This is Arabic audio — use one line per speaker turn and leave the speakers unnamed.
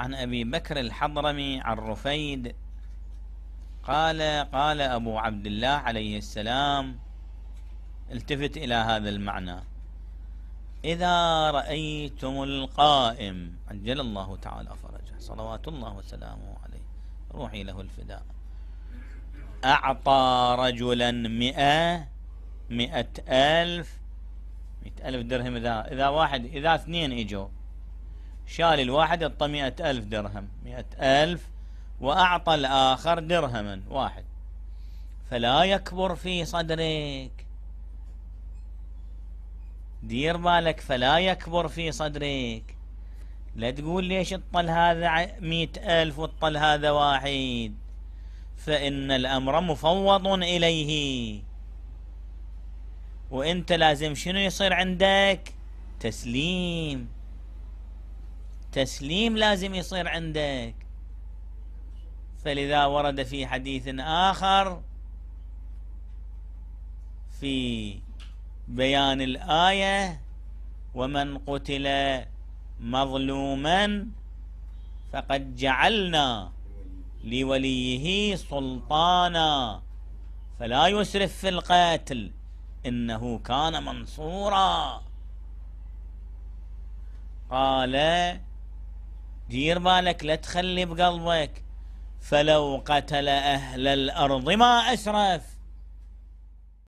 عن أبي بكر الحضرمي عن رفيد قال قال أبو عبد الله عليه السلام التفت إلى هذا المعنى إذا رأيتم القائم عجل الله تعالى فرجه صلوات الله وسلامه عليه روحي له الفداء أعطى رجلا مئة مئة ألف مئة ألف درهم إذا, إذا واحد إذا اثنين إجوا شال الواحد يعطى مئة ألف درهم مئة ألف وأعطى الآخر درهما واحد فلا يكبر في صدرك دير بالك فلا يكبر في صدرك لا تقول ليش الطل هذا مئة ألف واطل هذا واحد فإن الأمر مفوض إليه وإنت لازم شنو يصير عندك تسليم تسليم لازم يصير عندك فلذا ورد في حديث آخر في بيان الآية ومن قتل مظلوما فقد جعلنا لوليه سلطانا فلا يسرف في القتل إنه كان منصورا قال دير بالك لا تخلي بقلبك فلو قتل أهل الأرض ما أسرف